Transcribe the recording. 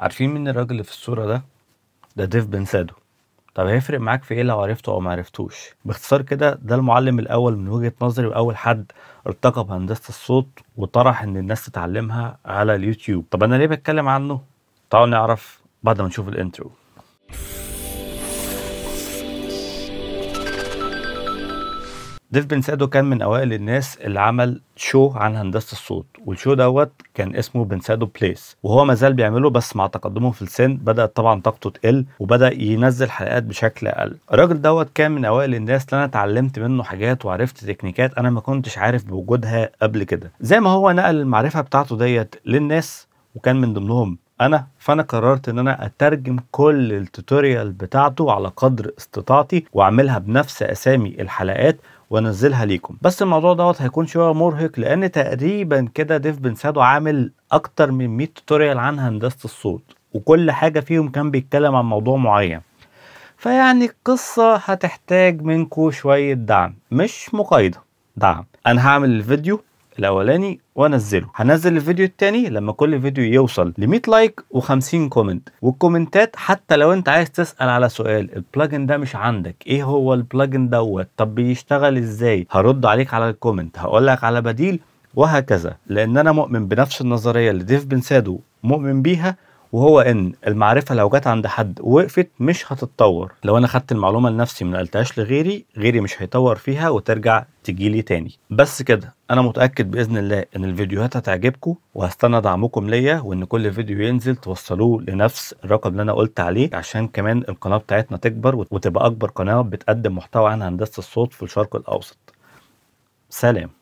عارفين مين الراجل اللي في الصورة ده؟ ده ديف بنسادو طب هيفرق معاك في ايه لو عرفته او معرفتوش باختصار كده ده المعلم الاول من وجهه نظري واول حد ارتقى بهندسه الصوت وطرح ان الناس تتعلمها على اليوتيوب طب انا ليه بتكلم عنه تعالوا نعرف بعد ما نشوف الانترو ديف بن سادو كان من اوائل الناس اللي عمل شو عن هندسه الصوت والشو دوت كان اسمه بن سادو بليس وهو ما زال بيعمله بس مع تقدمه في السن بدات طبعا طاقته تقل وبدا ينزل حلقات بشكل اقل الراجل دوت كان من اوائل الناس اللي انا اتعلمت منه حاجات وعرفت تكنيكات انا ما كنتش عارف بوجودها قبل كده زي ما هو نقل المعرفه بتاعته ديت للناس وكان من ضمنهم انا فانا قررت ان انا اترجم كل التوتوريال بتاعته على قدر استطاعتي واعملها بنفس اسامي الحلقات وانزلها ليكم بس الموضوع دوت هيكون شويه مرهق لان تقريبا كده ديف بنسادو عامل اكتر من 100 توتوريال عن هندسه الصوت وكل حاجه فيهم كان بيتكلم عن موضوع معين فيعني القصة هتحتاج منكم شوية دعم مش مقايضة دعم أنا هعمل الفيديو الاولاني وانزله هنزل الفيديو الثاني لما كل فيديو يوصل ل 100 لايك و50 كومنت والكومنتات حتى لو انت عايز تسال على سؤال البلجن ده مش عندك ايه هو البلجن دوت طب بيشتغل ازاي هرد عليك على الكومنت هقول لك على بديل وهكذا لان انا مؤمن بنفس النظريه اللي ديف بنسادو مؤمن بيها وهو ان المعرفه لو جت عند حد وقفت مش هتتطور لو انا خدت المعلومه لنفسي ما نقلتهاش لغيري غيري مش هيطور فيها وترجع تجيلي تاني بس كده انا متاكد باذن الله ان الفيديوهات هتعجبكم وهستنى دعمكم ليا وان كل فيديو ينزل توصلوه لنفس الرقم اللي انا قلت عليه عشان كمان القناه بتاعتنا تكبر وتبقى اكبر قناه بتقدم محتوى عن هندسه الصوت في الشرق الاوسط سلام